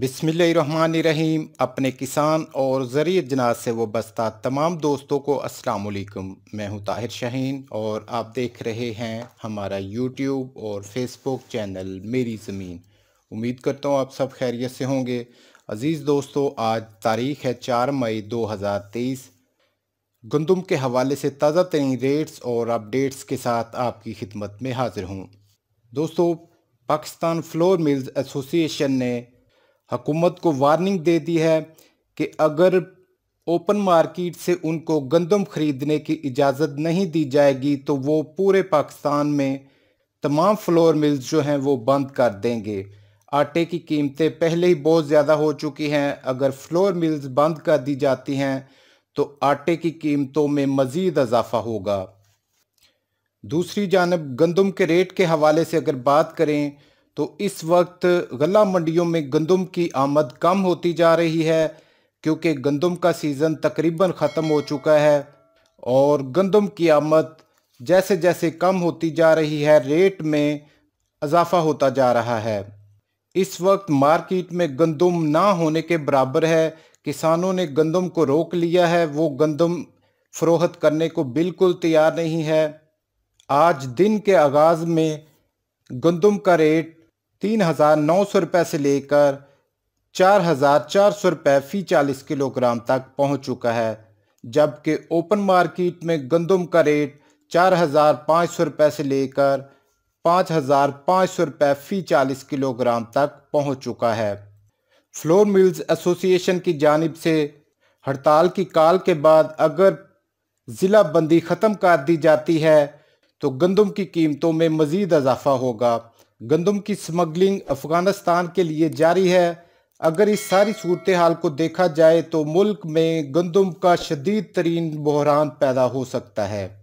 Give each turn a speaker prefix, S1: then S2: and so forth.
S1: बिसमीम अपने किसान और ज़रिए जनाज से वो बस्ता तमाम दोस्तों को अस्सलाम वालेकुम मैं हूं ताहिर शाहीन और आप देख रहे हैं हमारा यूट्यूब और फेसबुक चैनल मेरी ज़मीन उम्मीद करता हूं आप सब खैरियत से होंगे अज़ीज़ दोस्तों आज तारीख़ है चार मई दो हज़ार तेईस गंदम के हवाले से ताज़ा तरीन रेट्स और अपडेट्स के साथ आपकी खिदमत में हाज़िर हूँ दोस्तों पाकिस्तान फ्लोर मिल्स एसोसिएशन ने हुकूमत को वार्निंग दे दी है कि अगर ओपन मार्केट से उनको गंदम ख़रीदने की इजाज़त नहीं दी जाएगी तो वो पूरे पाकिस्तान में तमाम फ्लोर मिल्स जो हैं वो बंद कर देंगे आटे की कीमतें पहले ही बहुत ज़्यादा हो चुकी हैं अगर फ्लोर मिल्स बंद कर दी जाती हैं तो आटे की कीमतों में मज़ीद इजाफ़ा होगा दूसरी जानब गंदम के रेट के हवाले से अगर बात करें तो इस वक्त गला मंडियों में गंदम की आमद कम होती जा रही है क्योंकि गंदम का सीज़न तकरीबन ख़त्म हो चुका है और गंदम की आमद जैसे जैसे कम होती जा रही है रेट में इजाफा होता जा रहा है इस वक्त मार्केट में गंदम ना होने के बराबर है किसानों ने गंदम को रोक लिया है वो गंदम फरोहत करने को बिल्कुल तैयार नहीं है आज दिन के आगाज़ में गंदम का रेट तीन हज़ार नौ सौ रुपये से लेकर चार हज़ार चार सौ रुपये फ़ी चालीस किलोग्राम तक पहुंच चुका है जबकि ओपन मार्केट में गंदम का रेट चार हज़ार पाँच सौ रुपये से लेकर पाँच हज़ार पाँच सौ रुपये फ़ी चालीस किलोग्राम तक पहुंच चुका है फ्लोर मिल्स एसोसिएशन की जानब से हड़ताल की काल के बाद अगर ज़िला बंदी ख़त्म कर दी जाती है तो गंदम की कीमतों में मज़ीद इजाफा होगा गंदम की स्मगलिंग अफगानिस्तान के लिए जारी है अगर इस सारी सूरत हाल को देखा जाए तो मुल्क में गंदम का शदीद तरीन बहरान पैदा हो सकता है